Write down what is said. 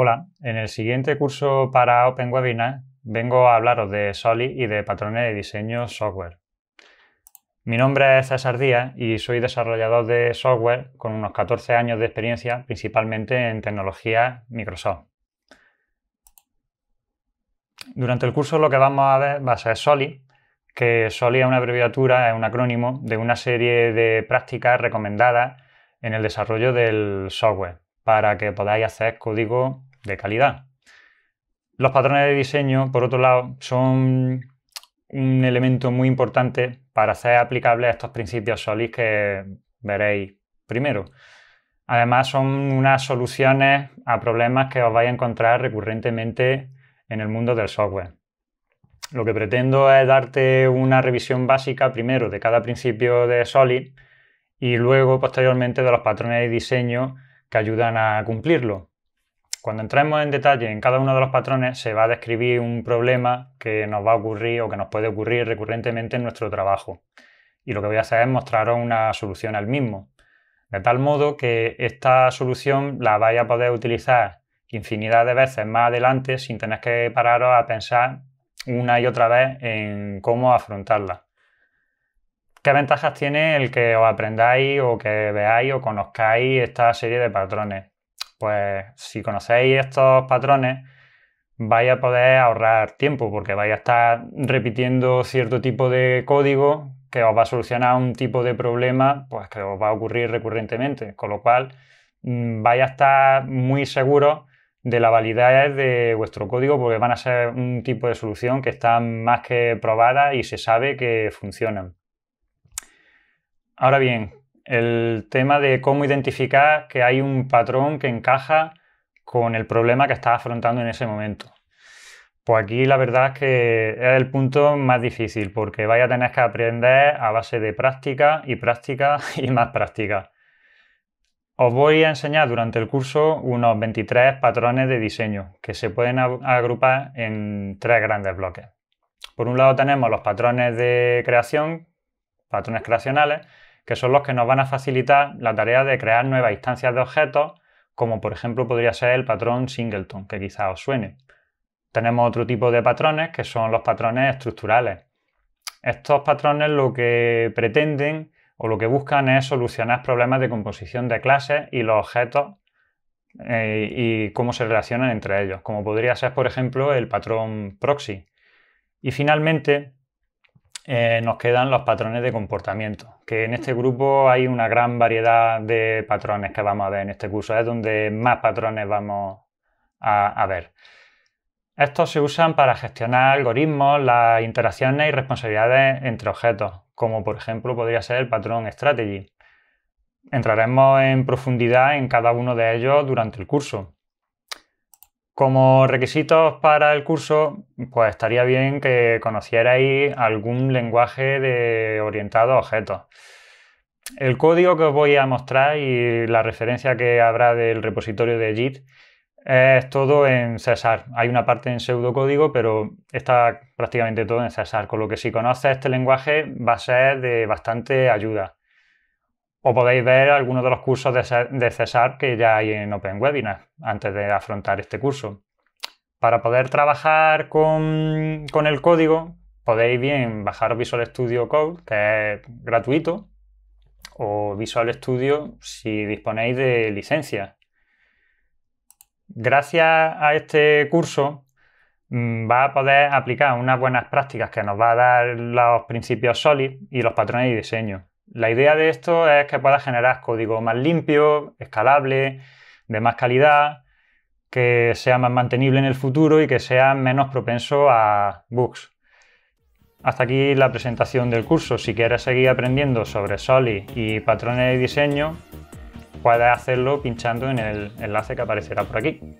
Hola, en el siguiente curso para Open Webinar, vengo a hablaros de Soli y de patrones de diseño software. Mi nombre es César Díaz y soy desarrollador de software con unos 14 años de experiencia, principalmente en tecnología Microsoft. Durante el curso lo que vamos a ver va a ser SOLI, que SOLI es una abreviatura, es un acrónimo de una serie de prácticas recomendadas en el desarrollo del software para que podáis hacer código de calidad. Los patrones de diseño, por otro lado, son un elemento muy importante para hacer aplicables estos principios SOLID que veréis primero. Además, son unas soluciones a problemas que os vais a encontrar recurrentemente en el mundo del software. Lo que pretendo es darte una revisión básica primero de cada principio de SOLID y luego posteriormente de los patrones de diseño que ayudan a cumplirlo cuando entremos en detalle en cada uno de los patrones, se va a describir un problema que nos va a ocurrir o que nos puede ocurrir recurrentemente en nuestro trabajo. Y lo que voy a hacer es mostraros una solución al mismo. De tal modo que esta solución la vaya a poder utilizar infinidad de veces más adelante sin tener que pararos a pensar una y otra vez en cómo afrontarla. ¿Qué ventajas tiene el que os aprendáis o que veáis o conozcáis esta serie de patrones? pues si conocéis estos patrones, vais a poder ahorrar tiempo porque vais a estar repitiendo cierto tipo de código que os va a solucionar un tipo de problema pues, que os va a ocurrir recurrentemente, con lo cual mm, vais a estar muy seguro de la validez de vuestro código porque van a ser un tipo de solución que está más que probada y se sabe que funcionan. Ahora bien, el tema de cómo identificar que hay un patrón que encaja con el problema que estás afrontando en ese momento. Pues aquí la verdad es que es el punto más difícil porque vaya a tener que aprender a base de práctica y práctica y más práctica. Os voy a enseñar durante el curso unos 23 patrones de diseño que se pueden agrupar en tres grandes bloques. Por un lado tenemos los patrones de creación, patrones creacionales, que son los que nos van a facilitar la tarea de crear nuevas instancias de objetos, como por ejemplo podría ser el patrón singleton, que quizás os suene. Tenemos otro tipo de patrones, que son los patrones estructurales. Estos patrones lo que pretenden o lo que buscan es solucionar problemas de composición de clases y los objetos eh, y cómo se relacionan entre ellos, como podría ser, por ejemplo, el patrón proxy. Y finalmente, eh, nos quedan los patrones de comportamiento, que en este grupo hay una gran variedad de patrones que vamos a ver en este curso, es donde más patrones vamos a, a ver. Estos se usan para gestionar algoritmos, las interacciones y responsabilidades entre objetos, como por ejemplo podría ser el patrón Strategy. Entraremos en profundidad en cada uno de ellos durante el curso. Como requisitos para el curso, pues estaría bien que conocierais algún lenguaje de orientado a objetos. El código que os voy a mostrar y la referencia que habrá del repositorio de JIT es todo en César. Hay una parte en pseudocódigo, pero está prácticamente todo en César, con lo que si conoces este lenguaje va a ser de bastante ayuda. O podéis ver algunos de los cursos de César que ya hay en Open Webinar antes de afrontar este curso. Para poder trabajar con, con el código, podéis bien bajar Visual Studio Code, que es gratuito, o Visual Studio si disponéis de licencia. Gracias a este curso mm, va a poder aplicar unas buenas prácticas que nos va a dar los principios SOLID y los patrones de diseño. La idea de esto es que puedas generar código más limpio, escalable, de más calidad, que sea más mantenible en el futuro y que sea menos propenso a bugs. Hasta aquí la presentación del curso. Si quieres seguir aprendiendo sobre Solid y patrones de diseño, puedes hacerlo pinchando en el enlace que aparecerá por aquí.